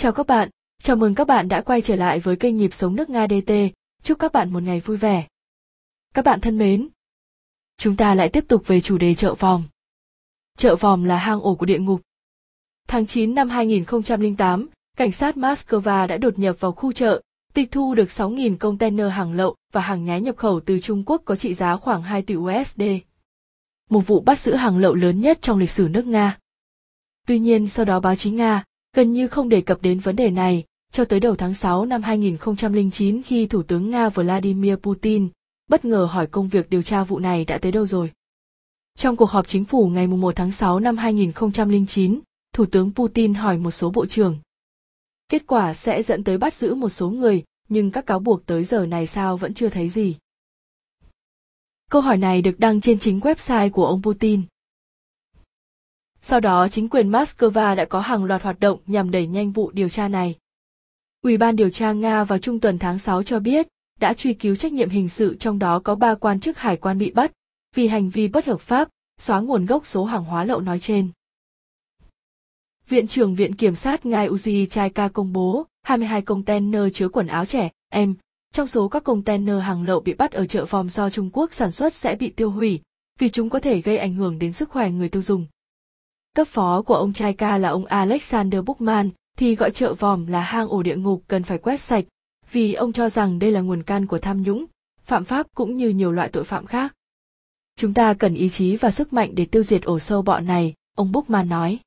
Chào các bạn, chào mừng các bạn đã quay trở lại với kênh Nhịp Sống Nước Nga DT, chúc các bạn một ngày vui vẻ. Các bạn thân mến, chúng ta lại tiếp tục về chủ đề chợ vòm. Chợ vòm là hang ổ của địa ngục. Tháng 9 năm 2008, cảnh sát Moscow đã đột nhập vào khu chợ, tịch thu được 6.000 container hàng lậu và hàng nhái nhập khẩu từ Trung Quốc có trị giá khoảng 2 tỷ USD. Một vụ bắt giữ hàng lậu lớn nhất trong lịch sử nước Nga. Tuy nhiên sau đó báo chí Nga gần như không đề cập đến vấn đề này cho tới đầu tháng 6 năm 2009 khi Thủ tướng Nga Vladimir Putin bất ngờ hỏi công việc điều tra vụ này đã tới đâu rồi. Trong cuộc họp chính phủ ngày 1 tháng 6 năm 2009, Thủ tướng Putin hỏi một số bộ trưởng. Kết quả sẽ dẫn tới bắt giữ một số người, nhưng các cáo buộc tới giờ này sao vẫn chưa thấy gì. Câu hỏi này được đăng trên chính website của ông Putin. Sau đó chính quyền Moscow đã có hàng loạt hoạt động nhằm đẩy nhanh vụ điều tra này. Ủy ban điều tra Nga vào trung tuần tháng 6 cho biết đã truy cứu trách nhiệm hình sự trong đó có ba quan chức hải quan bị bắt vì hành vi bất hợp pháp, xóa nguồn gốc số hàng hóa lậu nói trên. Viện trưởng Viện Kiểm sát Ngai Uzi Chaika công bố 22 container chứa quần áo trẻ, em. Trong số các container hàng lậu bị bắt ở chợ vòm do Trung Quốc sản xuất sẽ bị tiêu hủy, vì chúng có thể gây ảnh hưởng đến sức khỏe người tiêu dùng. Cấp phó của ông trai ca là ông Alexander Bookman thì gọi chợ vòm là hang ổ địa ngục cần phải quét sạch, vì ông cho rằng đây là nguồn can của tham nhũng, phạm pháp cũng như nhiều loại tội phạm khác. Chúng ta cần ý chí và sức mạnh để tiêu diệt ổ sâu bọ này, ông Bookman nói.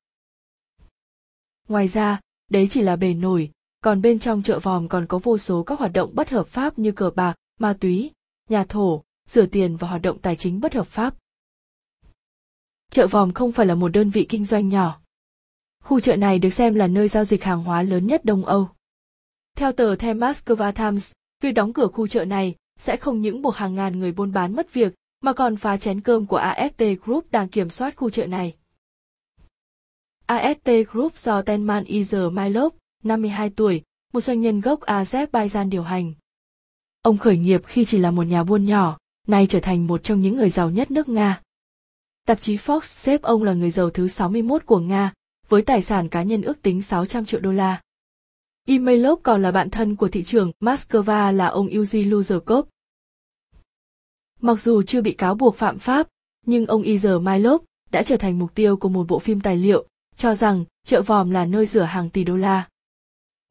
Ngoài ra, đấy chỉ là bề nổi, còn bên trong chợ vòm còn có vô số các hoạt động bất hợp pháp như cờ bạc, ma túy, nhà thổ, rửa tiền và hoạt động tài chính bất hợp pháp chợ vòm không phải là một đơn vị kinh doanh nhỏ. Khu chợ này được xem là nơi giao dịch hàng hóa lớn nhất Đông Âu. Theo tờ The Moscow Times, việc đóng cửa khu chợ này sẽ không những buộc hàng ngàn người buôn bán mất việc, mà còn phá chén cơm của AST Group đang kiểm soát khu chợ này. AST Group do Tenman Izer Mylov, 52 tuổi, một doanh nhân gốc Azerbaijan điều hành. Ông khởi nghiệp khi chỉ là một nhà buôn nhỏ, nay trở thành một trong những người giàu nhất nước Nga. Tạp chí Fox xếp ông là người giàu thứ 61 của Nga, với tài sản cá nhân ước tính 600 triệu đô la. Imailov còn là bạn thân của thị trưởng Moscow là ông Yuzi Luzerkov. Mặc dù chưa bị cáo buộc phạm pháp, nhưng ông Izermailov đã trở thành mục tiêu của một bộ phim tài liệu, cho rằng chợ vòm là nơi rửa hàng tỷ đô la.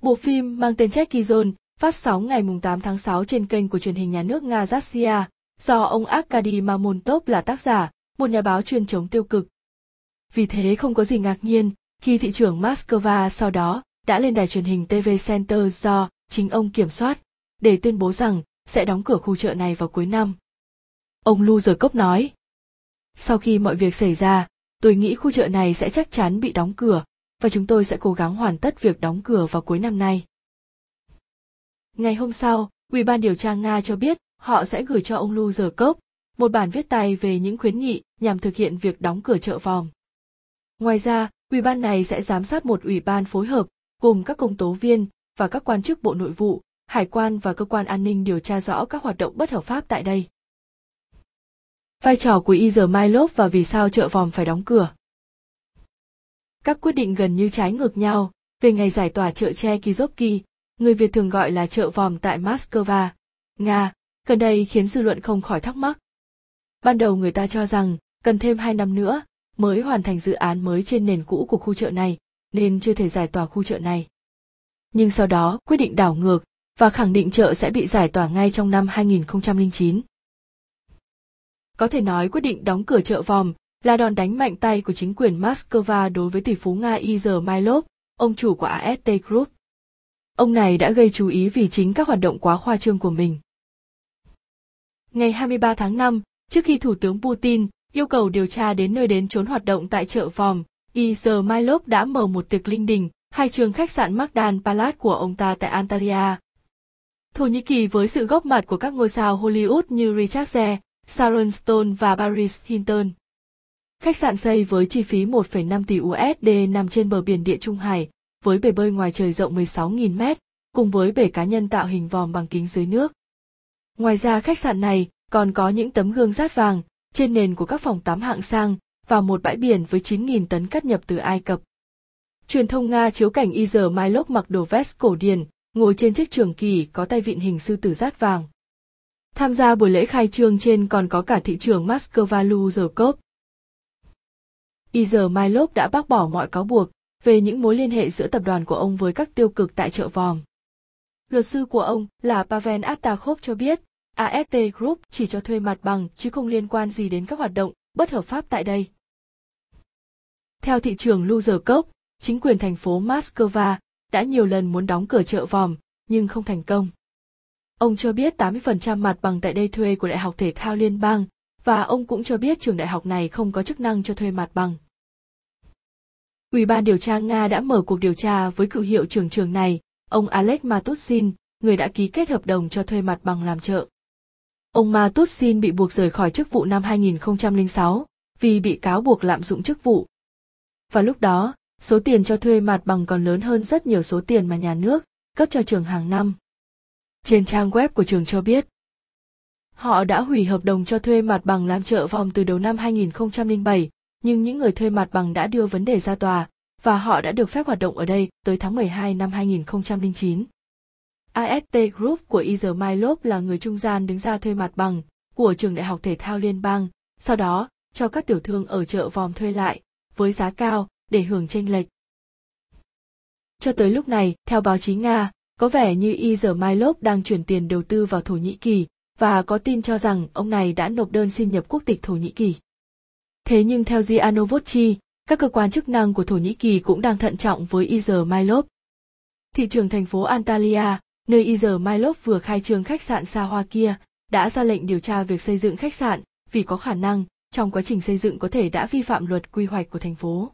Bộ phim mang tên Jackie Zone phát sóng ngày 8 tháng 6 trên kênh của truyền hình nhà nước Nga Rossiya, do ông Arkady Mamontov là tác giả, một nhà báo chuyên chống tiêu cực. Vì thế không có gì ngạc nhiên khi thị trưởng Moscow sau đó đã lên đài truyền hình TV Center do chính ông kiểm soát để tuyên bố rằng sẽ đóng cửa khu chợ này vào cuối năm. Ông Lu Giờ Cốc nói, sau khi mọi việc xảy ra, tôi nghĩ khu chợ này sẽ chắc chắn bị đóng cửa và chúng tôi sẽ cố gắng hoàn tất việc đóng cửa vào cuối năm nay. Ngày hôm sau, Ủy ban điều tra Nga cho biết họ sẽ gửi cho ông Lu Giờ Cốc một bản viết tay về những khuyến nghị nhằm thực hiện việc đóng cửa chợ vòm. Ngoài ra, ủy ban này sẽ giám sát một ủy ban phối hợp gồm các công tố viên và các quan chức Bộ Nội vụ, Hải quan và cơ quan an ninh điều tra rõ các hoạt động bất hợp pháp tại đây. Vai trò của Izer Mylov và vì sao chợ vòm phải đóng cửa. Các quyết định gần như trái ngược nhau về ngày giải tỏa chợ tre Kizovki, người Việt thường gọi là chợ vòm tại Moscow, Nga, gần đây khiến dư luận không khỏi thắc mắc ban đầu người ta cho rằng cần thêm 2 năm nữa mới hoàn thành dự án mới trên nền cũ của khu chợ này, nên chưa thể giải tỏa khu chợ này. Nhưng sau đó quyết định đảo ngược và khẳng định chợ sẽ bị giải tỏa ngay trong năm 2009. Có thể nói quyết định đóng cửa chợ vòm là đòn đánh mạnh tay của chính quyền Moscow đối với tỷ phú Nga Igor Milov, ông chủ của AST Group. Ông này đã gây chú ý vì chính các hoạt động quá khoa trương của mình. Ngày 23 tháng 5, Trước khi Thủ tướng Putin yêu cầu điều tra đến nơi đến trốn hoạt động tại chợ vòm, Izher Mailov đã mở một tiệc linh đình, hai trường khách sạn Magdan Palace của ông ta tại Antalya. Thổ Nhĩ Kỳ với sự góp mặt của các ngôi sao Hollywood như Richard Gere, Sharon Stone và Paris Hilton. Khách sạn xây với chi phí 1,5 tỷ USD nằm trên bờ biển Địa Trung Hải, với bể bơi ngoài trời rộng 16.000 mét, cùng với bể cá nhân tạo hình vòm bằng kính dưới nước. Ngoài ra khách sạn này còn có những tấm gương rát vàng trên nền của các phòng tắm hạng sang và một bãi biển với 9.000 tấn cát nhập từ Ai Cập. Truyền thông Nga chiếu cảnh Izer Mailov mặc đồ vest cổ điển, ngồi trên chiếc trường kỳ có tay vịn hình sư tử rát vàng. Tham gia buổi lễ khai trương trên còn có cả thị trưởng Moscow Luzerkov. Izer Mailov đã bác bỏ mọi cáo buộc về những mối liên hệ giữa tập đoàn của ông với các tiêu cực tại chợ vòm. Luật sư của ông là Pavel Astakhov cho biết, AST Group chỉ cho thuê mặt bằng chứ không liên quan gì đến các hoạt động bất hợp pháp tại đây. Theo thị trường cốc, chính quyền thành phố Moscow đã nhiều lần muốn đóng cửa chợ vòm nhưng không thành công. Ông cho biết 80% mặt bằng tại đây thuê của Đại học Thể thao Liên bang và ông cũng cho biết trường đại học này không có chức năng cho thuê mặt bằng. Ủy ban điều tra Nga đã mở cuộc điều tra với cựu hiệu trưởng trường này, ông Alex Matutsin, người đã ký kết hợp đồng cho thuê mặt bằng làm chợ. Ông Ma Tút Sin bị buộc rời khỏi chức vụ năm 2006 vì bị cáo buộc lạm dụng chức vụ. Và lúc đó, số tiền cho thuê mặt bằng còn lớn hơn rất nhiều số tiền mà nhà nước cấp cho trường hàng năm. Trên trang web của trường cho biết, họ đã hủy hợp đồng cho thuê mặt bằng làm chợ vòng từ đầu năm 2007, nhưng những người thuê mặt bằng đã đưa vấn đề ra tòa và họ đã được phép hoạt động ở đây tới tháng 12 năm 2009. AST Group của Izer là người trung gian đứng ra thuê mặt bằng của trường đại học thể thao liên bang, sau đó cho các tiểu thương ở chợ vòm thuê lại với giá cao để hưởng chênh lệch. Cho tới lúc này, theo báo chí Nga, có vẻ như Izer đang chuyển tiền đầu tư vào Thổ Nhĩ Kỳ và có tin cho rằng ông này đã nộp đơn xin nhập quốc tịch Thổ Nhĩ Kỳ. Thế nhưng theo Gianovocci, các cơ quan chức năng của Thổ Nhĩ Kỳ cũng đang thận trọng với Izer Thị trường thành phố Antalya nơi Iger Mylov vừa khai trương khách sạn xa hoa kia, đã ra lệnh điều tra việc xây dựng khách sạn vì có khả năng trong quá trình xây dựng có thể đã vi phạm luật quy hoạch của thành phố.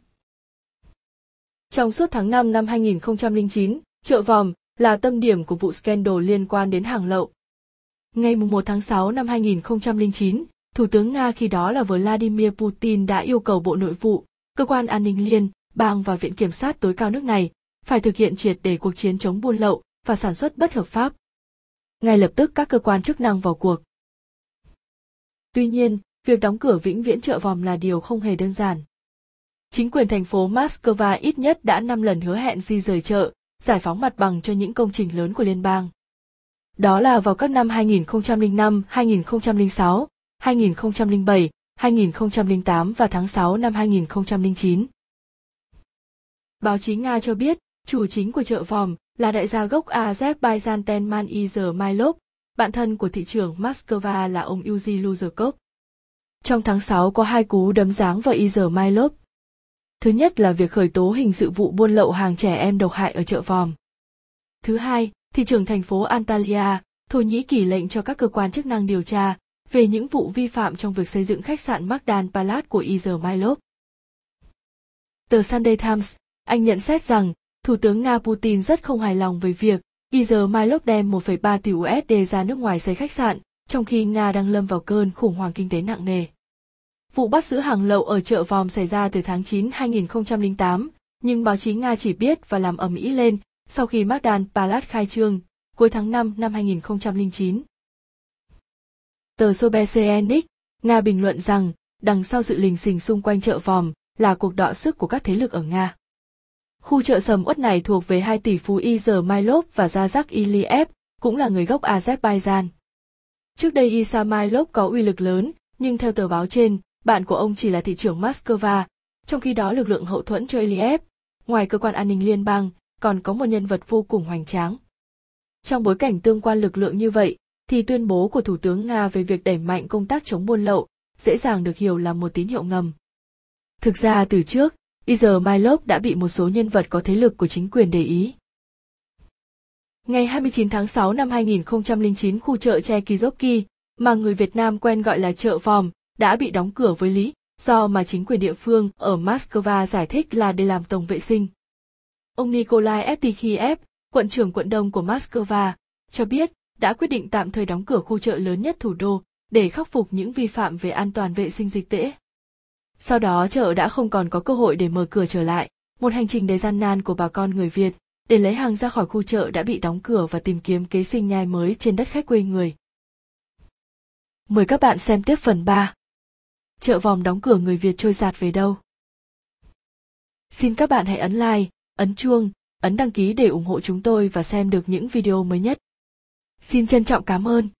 Trong suốt tháng 5 năm 2009, chợ vòm là tâm điểm của vụ scandal liên quan đến hàng lậu. Ngày 1 tháng 6 năm 2009, Thủ tướng Nga khi đó là Vladimir Putin đã yêu cầu Bộ Nội vụ, Cơ quan An ninh Liên, bang và Viện Kiểm sát tối cao nước này phải thực hiện triệt để cuộc chiến chống buôn lậu và sản xuất bất hợp pháp. Ngay lập tức các cơ quan chức năng vào cuộc. Tuy nhiên, việc đóng cửa vĩnh viễn chợ vòm là điều không hề đơn giản. Chính quyền thành phố Moscow ít nhất đã 5 lần hứa hẹn di rời chợ, giải phóng mặt bằng cho những công trình lớn của liên bang. Đó là vào các năm 2005, 2006, 2007, 2008 và tháng 6 năm 2009. Báo chí Nga cho biết, chủ chính của chợ vòm, là đại gia gốc Azerbaijan Tenman Izer bạn thân của thị trưởng Moscow là ông Yuzi Luzerkov. Trong tháng 6 có hai cú đấm giáng vào Izer Mailov. Thứ nhất là việc khởi tố hình sự vụ buôn lậu hàng trẻ em độc hại ở chợ Vòm. Thứ hai, thị trưởng thành phố Antalya, Thổ Nhĩ Kỳ lệnh cho các cơ quan chức năng điều tra về những vụ vi phạm trong việc xây dựng khách sạn Magdan Palace của Izer Mailov. Tờ Sunday Times, Anh nhận xét rằng Thủ tướng Nga Putin rất không hài lòng về việc Izer Milov đem 1,3 tỷ USD ra nước ngoài xây khách sạn, trong khi Nga đang lâm vào cơn khủng hoảng kinh tế nặng nề. Vụ bắt giữ hàng lậu ở chợ vòm xảy ra từ tháng 9 2008, nhưng báo chí Nga chỉ biết và làm ầm ĩ lên sau khi Magdan Palat khai trương cuối tháng 5 năm 2009. Tờ Sobesenik, Nga bình luận rằng đằng sau sự lình xình xung quanh chợ vòm là cuộc đọ sức của các thế lực ở Nga. Khu chợ sầm uất này thuộc về hai tỷ phú Izer Mailov và Razak Iliev, cũng là người gốc Azerbaijan. Trước đây Isa Mailov có uy lực lớn, nhưng theo tờ báo trên, bạn của ông chỉ là thị trưởng Moscow, trong khi đó lực lượng hậu thuẫn cho Iliev, ngoài cơ quan an ninh liên bang, còn có một nhân vật vô cùng hoành tráng. Trong bối cảnh tương quan lực lượng như vậy, thì tuyên bố của Thủ tướng Nga về việc đẩy mạnh công tác chống buôn lậu dễ dàng được hiểu là một tín hiệu ngầm. Thực ra từ trước, Bây giờ Mylove đã bị một số nhân vật có thế lực của chính quyền để ý. Ngày 29 tháng 6 năm 2009 khu chợ Chekizoki, mà người Việt Nam quen gọi là chợ vòm, đã bị đóng cửa với lý do mà chính quyền địa phương ở Moscow giải thích là để làm tổng vệ sinh. Ông Nikolai Etikhiev, quận trưởng quận đông của Moscow, cho biết đã quyết định tạm thời đóng cửa khu chợ lớn nhất thủ đô để khắc phục những vi phạm về an toàn vệ sinh dịch tễ. Sau đó chợ đã không còn có cơ hội để mở cửa trở lại. Một hành trình đầy gian nan của bà con người Việt để lấy hàng ra khỏi khu chợ đã bị đóng cửa và tìm kiếm kế sinh nhai mới trên đất khách quê người. Mời các bạn xem tiếp phần ba. Chợ vòng đóng cửa người Việt trôi giạt về đâu? Xin các bạn hãy ấn like, ấn chuông, ấn đăng ký để ủng hộ chúng tôi và xem được những video mới nhất. Xin trân trọng cảm ơn.